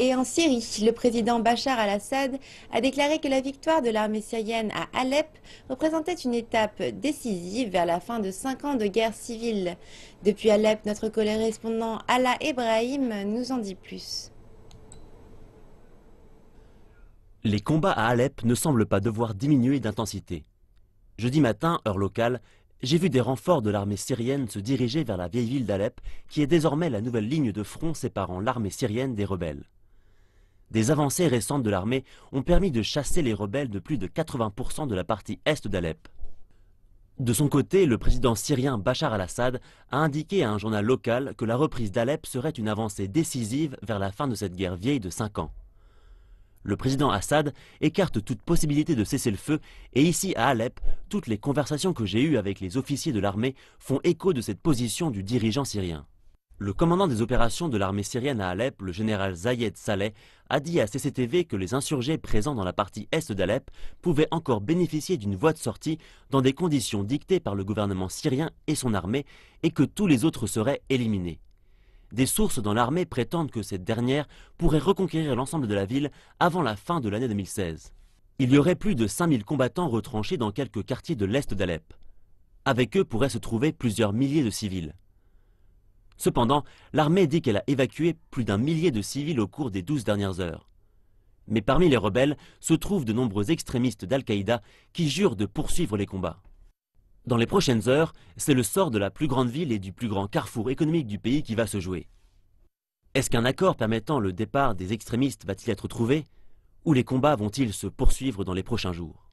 Et en Syrie, le président Bachar al-Assad a déclaré que la victoire de l'armée syrienne à Alep représentait une étape décisive vers la fin de cinq ans de guerre civile. Depuis Alep, notre correspondant Ala Ebrahim nous en dit plus. Les combats à Alep ne semblent pas devoir diminuer d'intensité. Jeudi matin, heure locale, j'ai vu des renforts de l'armée syrienne se diriger vers la vieille ville d'Alep, qui est désormais la nouvelle ligne de front séparant l'armée syrienne des rebelles. Des avancées récentes de l'armée ont permis de chasser les rebelles de plus de 80% de la partie est d'Alep. De son côté, le président syrien Bachar al-Assad a indiqué à un journal local que la reprise d'Alep serait une avancée décisive vers la fin de cette guerre vieille de 5 ans. Le président Assad écarte toute possibilité de cesser le feu et ici à Alep, toutes les conversations que j'ai eues avec les officiers de l'armée font écho de cette position du dirigeant syrien. Le commandant des opérations de l'armée syrienne à Alep, le général Zayed Saleh, a dit à CCTV que les insurgés présents dans la partie est d'Alep pouvaient encore bénéficier d'une voie de sortie dans des conditions dictées par le gouvernement syrien et son armée et que tous les autres seraient éliminés. Des sources dans l'armée prétendent que cette dernière pourrait reconquérir l'ensemble de la ville avant la fin de l'année 2016. Il y aurait plus de 5000 combattants retranchés dans quelques quartiers de l'est d'Alep. Avec eux pourraient se trouver plusieurs milliers de civils. Cependant, l'armée dit qu'elle a évacué plus d'un millier de civils au cours des douze dernières heures. Mais parmi les rebelles se trouvent de nombreux extrémistes d'Al-Qaïda qui jurent de poursuivre les combats. Dans les prochaines heures, c'est le sort de la plus grande ville et du plus grand carrefour économique du pays qui va se jouer. Est-ce qu'un accord permettant le départ des extrémistes va-t-il être trouvé Ou les combats vont-ils se poursuivre dans les prochains jours